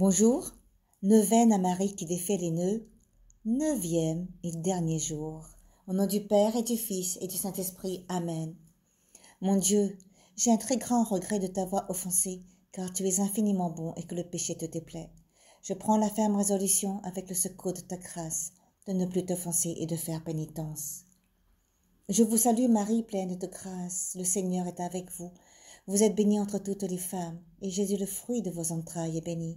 Bonjour, neuvaine à Marie qui défait les nœuds, neuvième et dernier jour. Au nom du Père et du Fils et du Saint-Esprit, Amen. Mon Dieu, j'ai un très grand regret de t'avoir offensé, car tu es infiniment bon et que le péché te déplaît. Je prends la ferme résolution avec le secours de ta grâce de ne plus t'offenser et de faire pénitence. Je vous salue Marie, pleine de grâce, le Seigneur est avec vous. Vous êtes bénie entre toutes les femmes, et Jésus, le fruit de vos entrailles, est béni.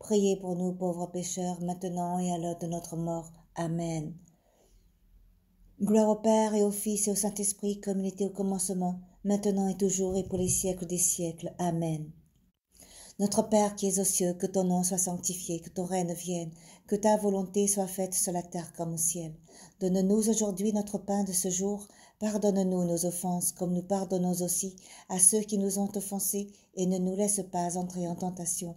Priez pour nous pauvres pécheurs, maintenant et à l'heure de notre mort. Amen. Gloire au Père et au Fils et au Saint-Esprit, comme il était au commencement, maintenant et toujours et pour les siècles des siècles. Amen. Notre Père qui es aux cieux, que ton nom soit sanctifié, que ton règne vienne, que ta volonté soit faite sur la terre comme au ciel. Donne-nous aujourd'hui notre pain de ce jour. Pardonne-nous nos offenses, comme nous pardonnons aussi à ceux qui nous ont offensés, et ne nous laisse pas entrer en tentation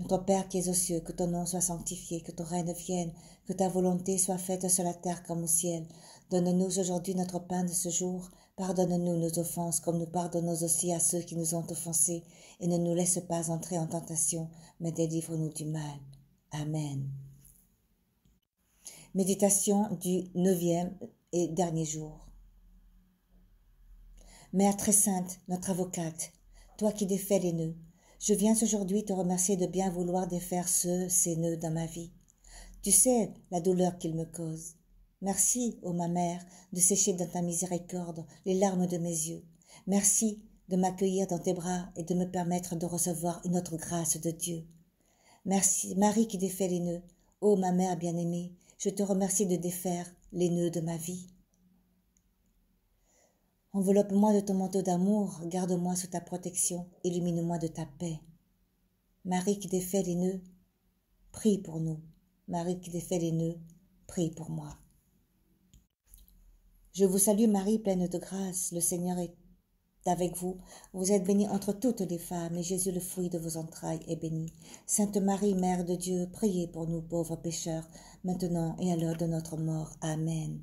Notre Père qui es aux cieux, que ton nom soit sanctifié, que ton règne vienne, que ta volonté soit faite sur la terre comme au ciel. Donne-nous aujourd'hui notre pain de ce jour. Pardonne-nous nos offenses, comme nous pardonnons aussi à ceux qui nous ont offensés, et ne nous laisse pas entrer en tentation, mais délivre-nous du mal. Amen. Méditation du neuvième et dernier jour. Mère très sainte, notre avocate, toi qui défais les nœuds, je viens aujourd'hui te remercier de bien vouloir défaire ce, ces nœuds dans ma vie. Tu sais la douleur qu'ils me causent. Merci, ô ma mère, de sécher dans ta miséricorde les larmes de mes yeux. Merci de m'accueillir dans tes bras et de me permettre de recevoir une autre grâce de Dieu. Merci, Marie qui défait les nœuds. Ô ma mère bien-aimée, je te remercie de défaire les nœuds de ma vie. Enveloppe-moi de ton manteau d'amour, garde-moi sous ta protection, illumine-moi de ta paix. Marie qui défait les nœuds, prie pour nous. Marie qui défait les nœuds, prie pour moi. Je vous salue Marie, pleine de grâce, le Seigneur est avec vous. Vous êtes bénie entre toutes les femmes, et Jésus, le fruit de vos entrailles, est béni. Sainte Marie, Mère de Dieu, priez pour nous pauvres pécheurs, maintenant et à l'heure de notre mort. Amen.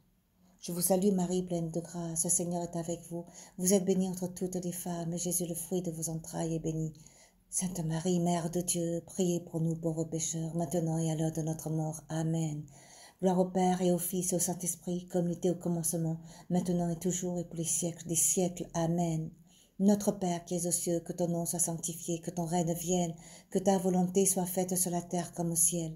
Je vous salue Marie, pleine de grâce. Le Seigneur est avec vous. Vous êtes bénie entre toutes les femmes. et Jésus, le fruit de vos entrailles, est béni. Sainte Marie, Mère de Dieu, priez pour nous pauvres pécheurs, maintenant et à l'heure de notre mort. Amen. Gloire au Père et au Fils et au Saint-Esprit, comme était au commencement, maintenant et toujours et pour les siècles des siècles. Amen. Notre Père qui es aux cieux, que ton nom soit sanctifié, que ton règne vienne, que ta volonté soit faite sur la terre comme au ciel.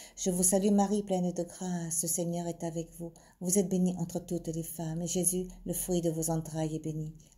Je vous salue Marie, pleine de grâce, le Seigneur est avec vous. Vous êtes bénie entre toutes les femmes, et Jésus, le fruit de vos entrailles, est béni.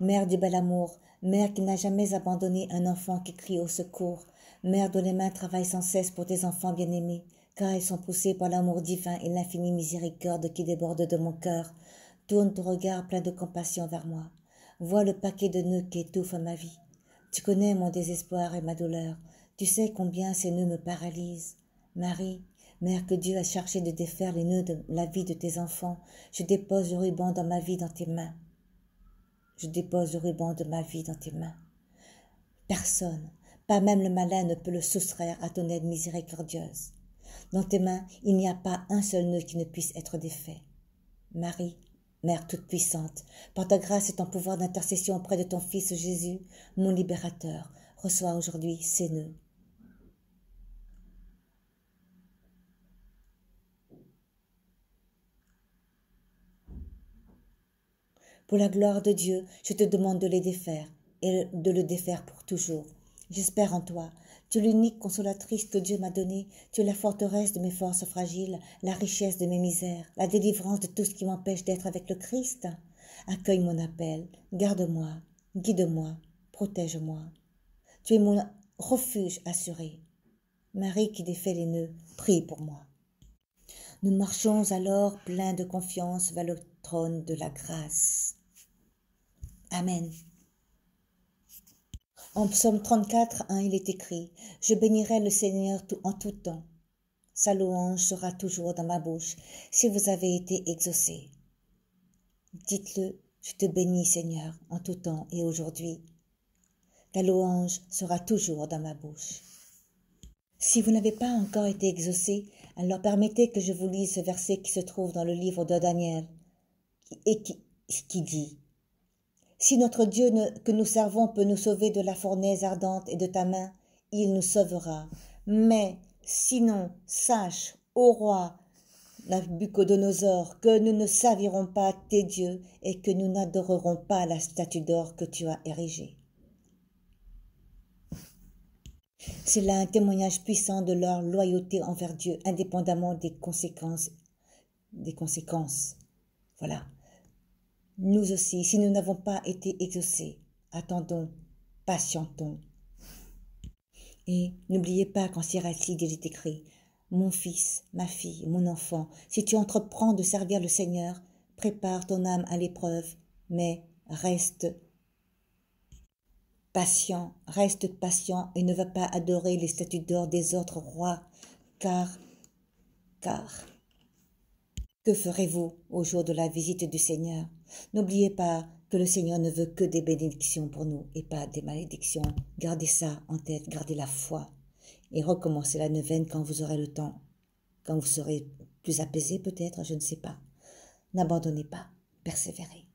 mère du bel amour, mère qui n'a jamais abandonné un enfant qui crie au secours, mère dont les mains travaillent sans cesse pour tes enfants bien-aimés, car ils sont poussés par l'amour divin et l'infinie miséricorde qui déborde de mon cœur, tourne ton regard plein de compassion vers moi. Vois le paquet de nœuds qui étouffe ma vie. Tu connais mon désespoir et ma douleur. Tu sais combien ces nœuds me paralysent. Marie, Mère que Dieu a chargée de défaire les nœuds de la vie de tes enfants, je dépose le ruban dans ma vie dans tes mains je dépose le ruban de ma vie dans tes mains. Personne, pas même le malin ne peut le soustraire à ton aide miséricordieuse. Dans tes mains, il n'y a pas un seul nœud qui ne puisse être défait. Marie, Mère toute-puissante, par ta grâce et ton pouvoir d'intercession auprès de ton Fils Jésus, mon libérateur, reçois aujourd'hui ces nœuds. Pour la gloire de Dieu, je te demande de les défaire et de le défaire pour toujours. J'espère en toi. Tu es l'unique consolatrice que Dieu m'a donnée. Tu es la forteresse de mes forces fragiles, la richesse de mes misères, la délivrance de tout ce qui m'empêche d'être avec le Christ. Accueille mon appel, garde-moi, guide-moi, protège-moi. Tu es mon refuge assuré. Marie qui défait les nœuds, prie pour moi. Nous marchons alors pleins de confiance vers le trône de la grâce. Amen. En psaume 34, 1, hein, il est écrit Je bénirai le Seigneur en tout temps. Sa louange sera toujours dans ma bouche si vous avez été exaucé, Dites-le Je te bénis, Seigneur, en tout temps et aujourd'hui. Ta louange sera toujours dans ma bouche. Si vous n'avez pas encore été exaucé, alors permettez que je vous lise ce verset qui se trouve dans le livre de Daniel et qui dit si notre Dieu que nous servons peut nous sauver de la fournaise ardente et de ta main, il nous sauvera. Mais sinon, sache, ô roi Nabucodonosor, que nous ne servirons pas tes dieux et que nous n'adorerons pas la statue d'or que tu as érigée. C'est là un témoignage puissant de leur loyauté envers Dieu, indépendamment des conséquences. Des conséquences. Voilà nous aussi, si nous n'avons pas été exaucés, attendons, patientons. Et n'oubliez pas qu'en Siracide, il est écrit Mon fils, ma fille, mon enfant, si tu entreprends de servir le Seigneur, prépare ton âme à l'épreuve, mais reste patient, reste patient et ne va pas adorer les statues d'or des autres rois, car, car, que ferez-vous au jour de la visite du Seigneur N'oubliez pas que le Seigneur ne veut que des bénédictions pour nous et pas des malédictions. Gardez ça en tête, gardez la foi et recommencez la neuvaine quand vous aurez le temps, quand vous serez plus apaisé peut-être, je ne sais pas. N'abandonnez pas, persévérez.